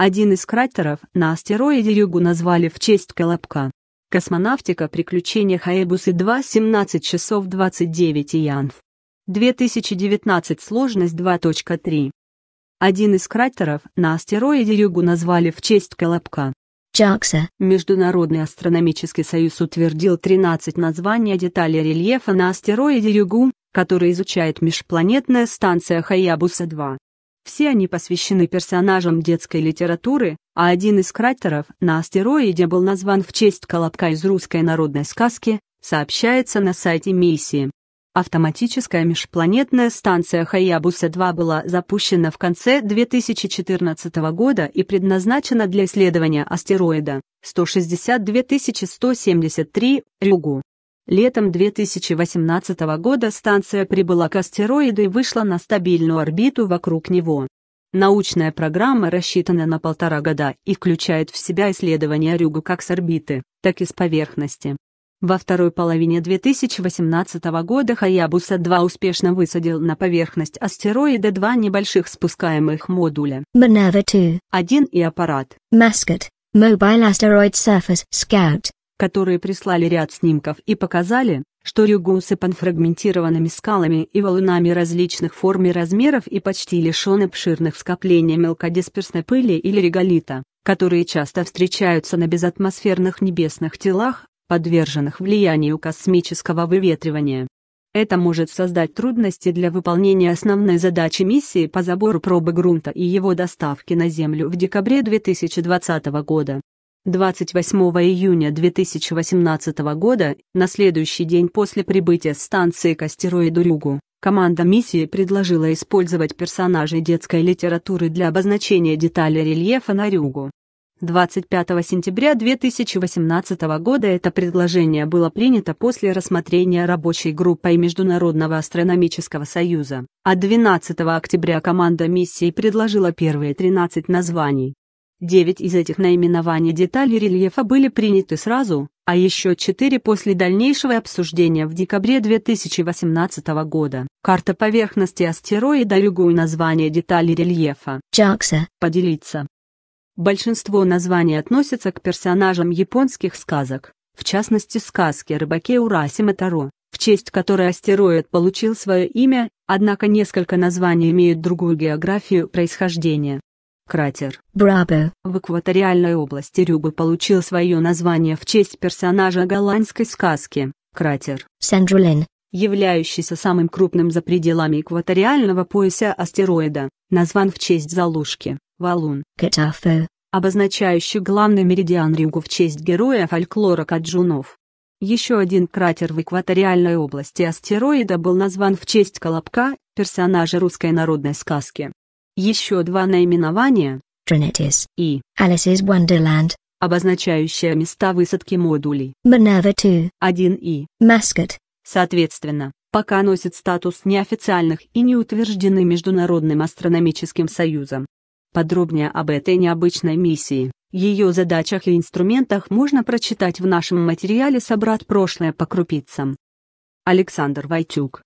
Один из кратеров на астероиде Югу назвали в честь Колобка. Космонавтика приключения Хаэбусы-2 17 часов 29 янв. 2019 сложность 2.3. Один из кратеров на астероиде Югу назвали в честь Колобка. ЧАКСА Международный астрономический союз утвердил 13 названий деталей рельефа на астероиде Югу, который изучает межпланетная станция Хаябуса-2. Все они посвящены персонажам детской литературы, а один из кратеров на астероиде был назван в честь колобка из русской народной сказки, сообщается на сайте миссии. Автоматическая межпланетная станция Хаябуса-2 была запущена в конце 2014 года и предназначена для исследования астероида 162173 Рюгу. Летом 2018 года станция прибыла к астероиду и вышла на стабильную орбиту вокруг него. Научная программа рассчитана на полтора года и включает в себя исследования Рюга как с орбиты, так и с поверхности. Во второй половине 2018 года Хаябуса-2 успешно высадил на поверхность астероида два небольших спускаемых модуля Minerva-2 один и аппарат Muscat Mobile Asteroid Surface Scout которые прислали ряд снимков и показали, что Рюгу усыпан фрагментированными скалами и валунами различных форм и размеров и почти лишен обширных скоплений мелкодисперсной пыли или реголита, которые часто встречаются на безатмосферных небесных телах, подверженных влиянию космического выветривания. Это может создать трудности для выполнения основной задачи миссии по забору пробы грунта и его доставки на Землю в декабре 2020 года. 28 июня 2018 года, на следующий день после прибытия с станции к астероиду Рюгу, команда миссии предложила использовать персонажей детской литературы для обозначения деталей рельефа на Рюгу. 25 сентября 2018 года это предложение было принято после рассмотрения рабочей группой Международного астрономического союза, а 12 октября команда миссии предложила первые 13 названий. Девять из этих наименований деталей рельефа были приняты сразу, а еще четыре после дальнейшего обсуждения в декабре 2018 года. Карта поверхности астероида Югу и название деталей рельефа. Джакса. Поделиться. Большинство названий относятся к персонажам японских сказок, в частности сказки рыбаке Урасима Таро, в честь которой астероид получил свое имя, однако несколько названий имеют другую географию происхождения. Кратер Брабе в экваториальной области Рюга получил свое название в честь персонажа голландской сказки «Кратер» сен Сенджулен, являющийся самым крупным за пределами экваториального пояса астероида, назван в честь Залушки, валун Кетафе, обозначающий главный меридиан Рюгу в честь героя фольклора Каджунов. Еще один кратер в экваториальной области астероида был назван в честь Колобка, персонажа русской народной сказки. Еще два наименования Trinity's и Alice's Wonderland, обозначающие места высадки модулей Minerva 2, 1 и Mascot, соответственно, пока носит статус неофициальных и не утверждены Международным астрономическим союзом. Подробнее об этой необычной миссии, ее задачах и инструментах можно прочитать в нашем материале «Собрать прошлое по крупицам». Александр Войтюк